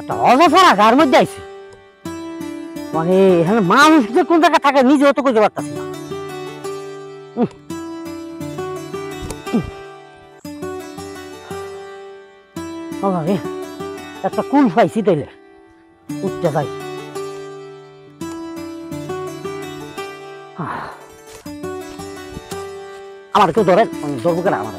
একটা মধ্যে মানে এখানে মানুষ যে কোন জায়গায় থাকে নিজে অত না একটা কুল পাইছি তাইলে উঠতে যাই আমার কেউ ধরে ধরবো কেন আমার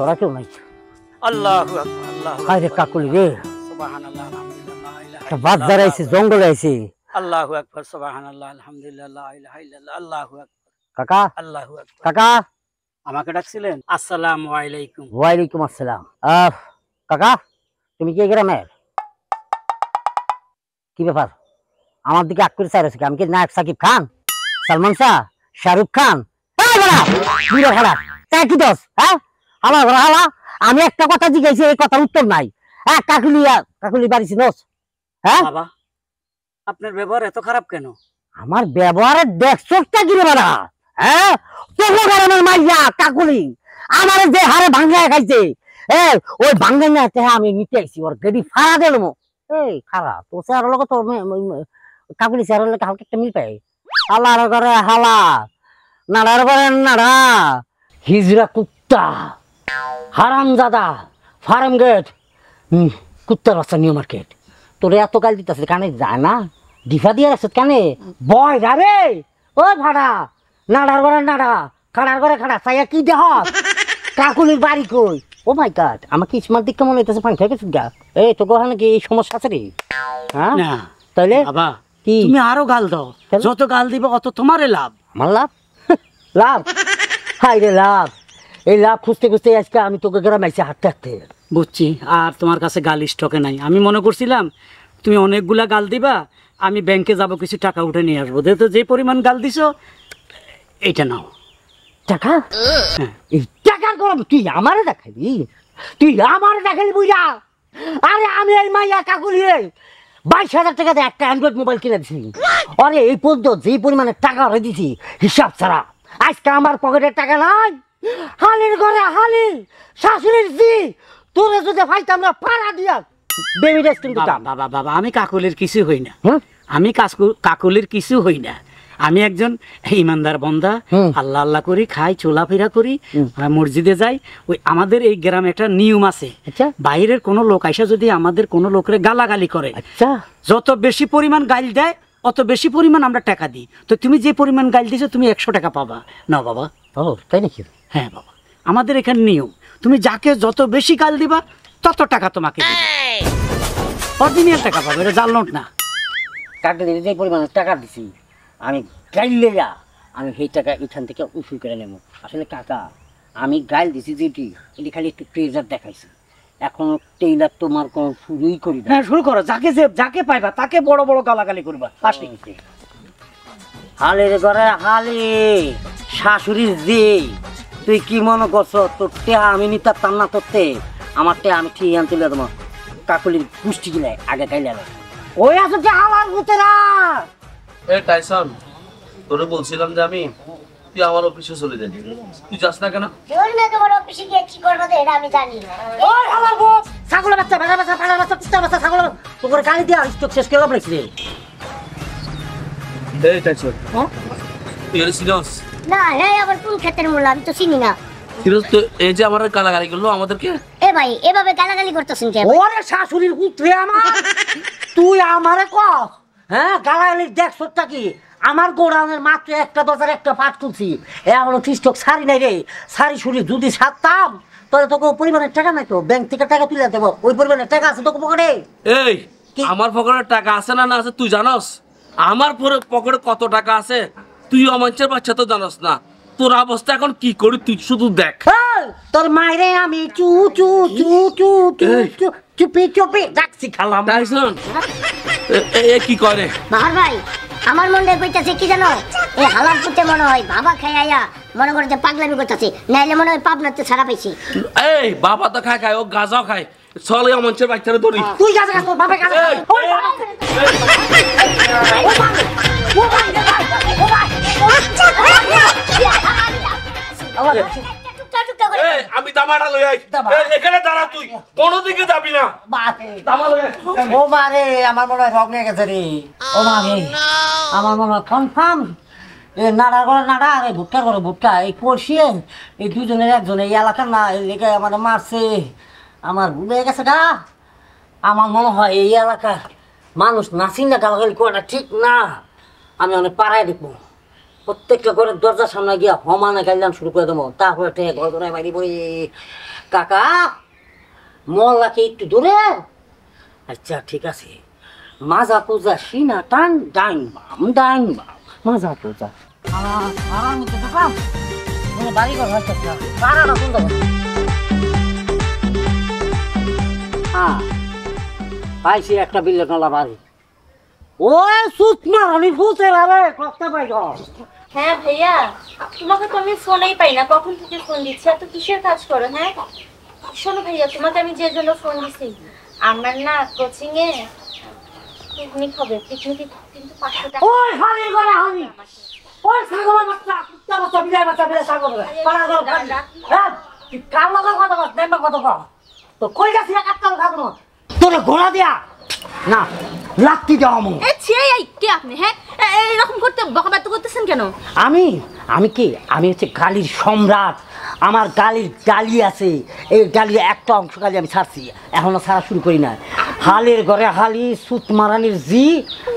ধরা কেউ নাই আল্লাহ আল্লাহ রে কাকুলি রে কি ব্যাপার আমার দিকে আক করে চাইছে আমি কি নায়ক সাকিব খান সালমান শাহ শাহরুখ খান আমার হ্যাঁ? আমি একটা কথা জিজ্ঞাসা এই কথার উত্তর নাই হ্যাঁ কাকুলিয়া কাকুলি বাড়ি বাবা খারাপ কেন কি হ্যাঁ? মাইয়া কাকুলি আমার যে হারে ভাঙ্গা খাইছে ওই ভাঙ্গা আমি নিতে আইছি ওর গাড়ি ফাড়া দিলাম এই খারাপ তো স্যার লোক কাকুলি স্যার হালকা একটা মিল পাই হালার করে হালা নাড়ার করে নাড়া হিজরা কুত্তা হারাম দাদা ফার্ম গেট হুম কুত্তার বাচ্চা নিউ মার্কেট তোরে এত গাল দিতেছে কানে যায় না ডিফা দিয়ে আসছে কানে বয় রে ও ভাড়া নাড়ার ঘরে নাড়া খাড়ার ঘরে খাড়া সাইয়া কি দেহ কাকুলির বাড়ি কই ও মাই গড আমাকে ইসমার দিক কেমন হইতেছে পান খেয়ে গেছে গা এই তো গহা নাকি এই সমস্যা আছে রে হ্যাঁ না তাহলে বাবা কি তুমি আরো গাল দাও যত গাল দিবে অত তোমারে লাভ আমার লাভ লাভ হাই রে লাভ এই লাভ খুঁজতে খুঁজতে আজকে আমি তোকে গ্রামে আইসি হাঁটতে হাঁটতে বুঝছি আর তোমার কাছে গাল স্টকে নাই আমি মনে করছিলাম তুমি অনেকগুলা গাল দিবা আমি ব্যাংকে যাব কিছু টাকা উঠে নিয়ে আসবো তো যে পরিমাণ গাল দিছো এটা নাও টাকা হ্যাঁ। এই টাকার গরম তুই আমারে দেখাবি তুই আমারে দেখালি বুঝা আরে আমি এই মাইয়া কাকুলি বাইশ হাজার টাকাতে একটা অ্যান্ড্রয়েড মোবাইল কিনে দিছি আরে এই পর্যন্ত যে পরিমাণে টাকা রে দিছি হিসাব ছাড়া আজকে আমার পকেটের টাকা নাই হালির ঘরে হালি শাশুড়ির জি তোরে যদি ফাইতাম আমরা পাড়া দিয়া বেবি রেস কিন্তু বাবা বাবা আমি কাকুলের কিছু হই না আমি কাকুলের কিছু হই না আমি একজন ইমানদার বন্দা আল্লাহ আল্লাহ করি খাই চলাফেরা করি মসজিদে যাই ওই আমাদের এই গ্রামে একটা নিয়ম আছে আচ্ছা। বাইরের কোনো লোক আইসা যদি আমাদের কোনো লোকের গালাগালি করে আচ্ছা। যত বেশি পরিমাণ গাইল দেয় অত বেশি পরিমাণ আমরা টাকা দিই তো তুমি যে পরিমাণ গাইল দিয়েছো তুমি একশো টাকা পাবা না বাবা ও তাই নাকি হ্যাঁ বাবা আমাদের এখানে নিয়ম তুমি যাকে যত বেশি কাল দিবা তত টাকা তোমাকে অরিজিনাল টাকা পাবে এটা জাল নোট না কাকে যে পরিমাণ টাকা দিছি আমি গাইলে যা আমি সেই টাকা এখান থেকে উসুল করে নেব আসলে কাকা আমি গাইল দিছি যেটি এটি খালি একটু ট্রেজার দেখাইছি এখন টেইলার তোমার কোনো শুরুই করি না হ্যাঁ, শুরু করো যাকে যে যাকে পাইবা তাকে বড় বড় গালাগালি করবা পাশে হালের ঘরে হালে শাশুড়ির যে তুই কি মনে করছ তোর টেহা আমি নিতাম তার না তোর তে আমার টেহা আমি ঠিক আনতে তুলে তোমার কাকুলির পুষ্টি কিনে আগে লাগে ওই আছে যে আমার ভূতেরা এ টাইসন তোরে বলছিলাম যে আমি তুই আমার অফিসে চলে যাবি তুই যাস না কেন চল না তোমার অফিসে গিয়ে কি করবে তো এটা আমি জানি না ওই আমার গো ছাগল বাচ্চা ভাগা বাচ্চা ফাড়া বাচ্চা কুত্তা বাচ্চা ছাগল তোর গালি দিয়া আর স্টক শেষ করে লাগছিস এই টাইসন হ্যাঁ তুই সিরিয়াস না হ্যাঁ চিনি না এই যে আমার গালাগালি এ ভাই এভাবে গালাগালি আমার তুই আমারে ক হ্যাঁ গালাগালি কি আমার মাত্র একটা দরজার একটা পাট তুলছি এ খ্রিস্টক শাড়ি নাই রে শাড়ি শুড়ি যদি সারতাম তাহলে তোকে পরিমাণের টাকা নাই তো ব্যাংক থেকে টাকা তুলে দেবো ওই পরিমাণের টাকা আছে তোকে আমার পকেটে টাকা আছে না না আছে তুই জানস আমার পকেটে কত টাকা আছে তুই অমাঞ্চের বাচ্চা তো জানাস না তোর অবস্থা এখন কি করি তুই শুধু দেখ তোর আমি চু চু চু চু চুপি চুপি ডাকছি খালাম এ কি করে ভাই আমার মনে কইতাছে কি জানো মনে হয় বাবা খাই আয়া মনে করে যে পাগলামি করতেছে নাইলে মনে হয় পাবনাতে ছাড়া পাইছি এই বাবা তো খায় খায় ও গাজাও খায় অমঞ্চের বাচ্চারা ধরি তুই গাজা খাস বাবা গাজা আমার মনে হয় oh, ভুট্টা ভুট্টা এই কষিয়ে এই দুজনের একজনে এলাকা না এলাকায় আমার মারছে আমার ভুলে গেছে গা আমার মনে হয় এই এলাকার মানুষ নাচিন না গালাগালি করে ঠিক না আমি অনেক পাড়ায় দেখবো প্রত্যেকটা ঘরের দরজার সামনে গিয়া হমানা গাইলাম শুরু করে দেবো তারপরে ঠেক ঘটনায় বাইরে পড়ি কাকা রাখি একটু দূরে আচ্ছা ঠিক আছে মাজা পূজা সিনা টান ডাইন বাম ডাইন বাম মাজা পূজা মানে হ্যাঁ, পাইছি একটা বিল্লে নলা বাড়ি ওই সুত না আমি ফুসে রে কষ্ট পাই হ্যাঁ ভাইয়া তোমাকে তো আমি ফোনেই পাই না কখন থেকে ফোন দিচ্ছি এত কিসের কাজ করো হ্যাঁ শোনো ভাইয়া তোমাকে আমি যে জন্য ফোন দিছি আমার না কোচিং এ পিকনিক হবে পিকনিকে কিন্তু পাঁচশো টাকা ওই হানি গলা ওই ছাগলের বাচ্চা কুত্তা বাচ্চা বিলাই বাচ্চা বিলাই ছাগল পাড়া গেল হ্যাঁ কার কথা কথা বল নেমবা কথা তো কই গেছিস কাটতে খাবো তোর ঘোড়া দিয়া না এ ছেই কে আপনি হ্যাঁ করতে করতেছেন কেন আমি আমি কি আমি হচ্ছে গালির সম্রাট আমার গালির গালি আছে এই একটা অংশ গালি আমি ছাড়ছি এখনো ছাড়া শুরু করি না হালের ঘরে হালি সুত মারানির জি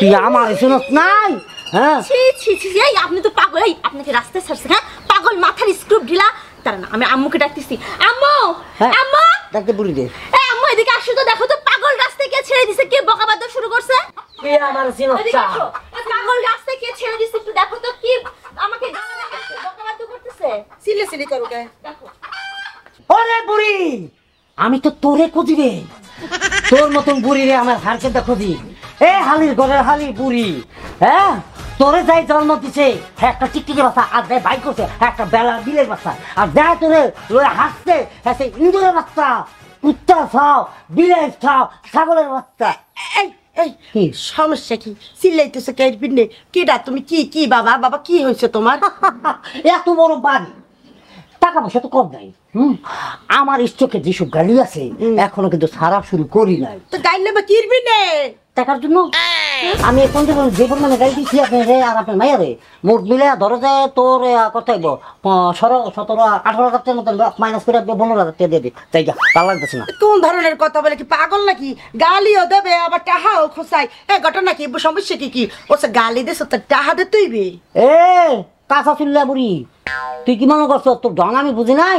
তুই আমার শুনত নাই হ্যাঁ ছি ছি এই আপনি তো পাগল এই আপনাকে রাস্তায় ছাড়ছেন হ্যাঁ পাগল মাথার স্ক্রুপ ঢিলা তার না আমি আম্মুকে ডাকতেছি আম্মু হ্যাঁ, আম্মু ডাকতে বলি দে এদিকে আসো তো দেখো তো পাগল ছেড়ে দিছে কে বকাবাদ্য শুরু করছে পাগল ছেড়ে দিছে একটু দেখো তো কি আমাকে বকাবাদ্য করতেছে সিলে সিলে করো কে দেখো ওরে বুড়ি আমি তো তোরে রে তোর মতন বুড়ি রে আমার হারকে দেখো দি এ হালির গড়ের হালি বুড়ি হ্যাঁ তোরে যাই জন্ম দিছে হ্যাঁ, একটা চিকটিকে বাচ্চা আর যাই বাইক করছে হ্যাঁ, একটা বেলা বিলের বাচ্চা আর যাই তোরে হাসছে হ্যাঁ ইন্দুরের বাচ্চা কুত্তা খাও বিলাই খাও ছাগলের বাচ্চা এই এই সমস্যা কি চিল্লাইতেছে কের পিন্নে কেডা তুমি কি কি বাবা বাবা কি হয়েছে তোমার এত বড় বাড়ি টাকা পয়সা তো কম নাই আমার স্টকে যেসব গাড়ি আছে এখনো কিন্তু সারা শুরু করি নাই তো গাইলে বা কিনবি না দেখার জন্য আমি এখন দেখুন যে পরিমাণে গাড়ি দিচ্ছি আপনারে আর আপনার মাইয়ারে মোট মিলে ধরো যে তোর কত হইব সতেরো সতেরো আঠারো হাজার টাকার মতন মাইনাস করে পনেরো হাজার টাকা দিয়ে দিই তাই ভালো লাগতেছে না কোন ধরনের কথা বলে কি পাগল নাকি গালিও দেবে আবার টাহাও খোসাই এ ঘটনা কি সমস্যা কি কি ও গালি দিস তো টাহা দে তুইবি এ কাঁচা চুল্লা বুড়ি তুই কি মনে করছো তোর ঢং আমি বুঝি নাই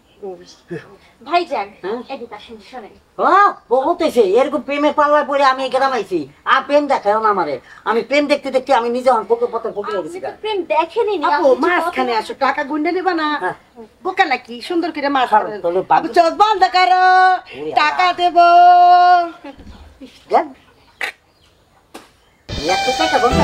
ভাইজান এদিকে হ্যাঁ? আসেন শোনেন ও বহুত হইছে এরকম প্রেমে পাল্লায় পড়ে আমি গ্রাম আইছি আর প্রেম দেখাও না আমারে আমি প্রেম দেখতে দেখতে আমি নিজে অন পোকে পথে পোকে গেছি প্রেম দেখেনি না আপু মাছখানে আসো টাকা গুন্ডে নেবা না হ্যাঁ। বোকা নাকি সুন্দর করে মাছ আপু চোখ বন্ধ করো টাকা দেব এত টাকা বন্ধ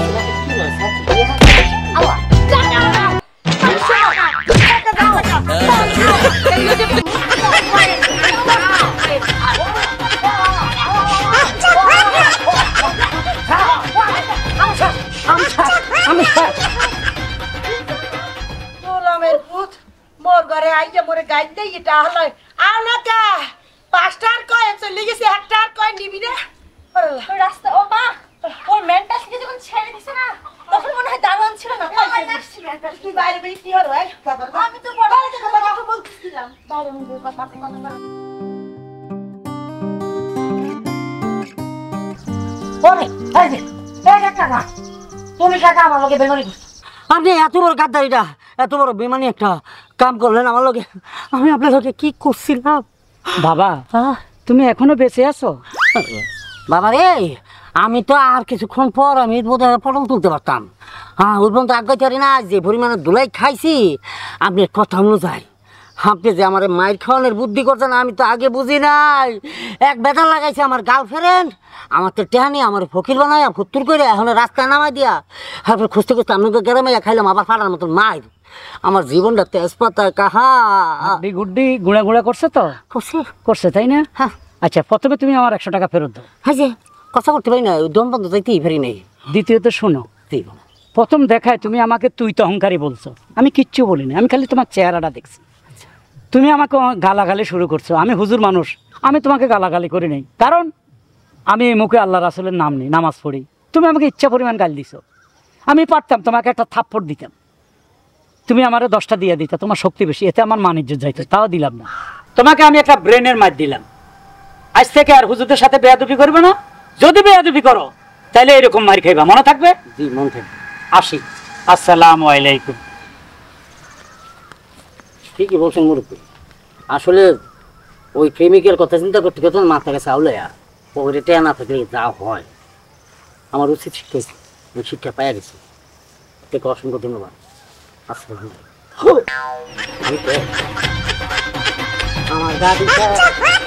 যে মোরে গাইড দেই এটা হলো আও না কা পাঁচটার কয় চলে হেক্টর কয় নিবি না ওই রাস্তা ও মা ও মেন্টাল থেকে যখন ছেড়ে দিছে না তখন মনে হয় দারুণ ছিল না তুই বাইরে বেরিয়ে কি হলো আমি তো বাইরে থেকে কথা বলতেছিলাম বাইরে কথা কথা তুমি কাকা আমার লোকে বেমানি করছো আপনি এত বড় গাদ্দারিটা এত বড় বেমানি একটা কাম করলেন আমার লোকে আমি আপনার লোকে কি করছিলাম বাবা হ্যাঁ? তুমি এখনো বেঁচে আছো বাবা রে আমি তো আর কিছুক্ষণ পর আমি পটল তুলতে পারতাম হ্যাঁ ওই পর্যন্ত চারি না যে পরিমাণে ধুলাই খাইছি আপনি কথা অনুযায়ী আপনি যে আমার মায়ের খাওয়ানোর বুদ্ধি করছেন আমি তো আগে বুঝি নাই এক বেতার লাগাইছে আমার গার্লফ্রেন্ড আমার তো টেহানি আমার ফকির বানাই ফুত্তুর করে এখন রাস্তায় নামাই দিয়া তারপর খুঁজতে খুঁজতে আমি গ্রামে খাইলাম আবার ফাটার মতন মায়ের আমার জীবনটা তেজপাতা কাহা গুড্ডি গুঁড়া গুড়া করছে তো করছে করছে তাই না হ্যাঁ আচ্ছা প্রথমে তুমি আমার একশো টাকা ফেরত দাও হ্যাঁ যে কথা করতে পারি না দম বন্ধ তুই ফেরি নেই দ্বিতীয়ত শোনো প্রথম দেখায় তুমি আমাকে তুই তো অহংকারী বলছো আমি কিচ্ছু বলিনি আমি খালি তোমার চেহারাটা দেখছি আচ্ছা। তুমি আমাকে গালাগালি শুরু করছো আমি হুজুর মানুষ আমি তোমাকে গালাগালি করি নেই কারণ আমি মুখে আল্লাহ রাসুলের নাম নেই নামাজ পড়ি তুমি আমাকে ইচ্ছা পরিমাণ গাল দিছো আমি পারতাম তোমাকে একটা থাপ্পড় দিতাম তুমি আমার দশটা দিয়ে দিতে তোমার শক্তি বেশি এতে আমার মানিজ্য যাইতো তাও দিলাম না তোমাকে আমি একটা ব্রেনের মাছ দিলাম আজ থেকে আর হুজুরদের সাথে বেয়াদুপি করবে না যদি বেয়াদুপি করো তাহলে এরকম মার খাইবা মনে থাকবে জি মনে থাকবে আসি আসসালাম আলাইকুম ঠিকই বলছেন মুরব্বী আসলে ওই প্রেমিকের কথা চিন্তা করতে করতে মাথা গেছে আউলে আর পকেটে টেয়া না থাকলে যা হয় আমার উচিত শিক্ষা শিক্ষা পাইয়া গেছে তাকে অসংখ্য ধন্যবাদ আমার আচ্ছা, দাদি হ্যাঁ।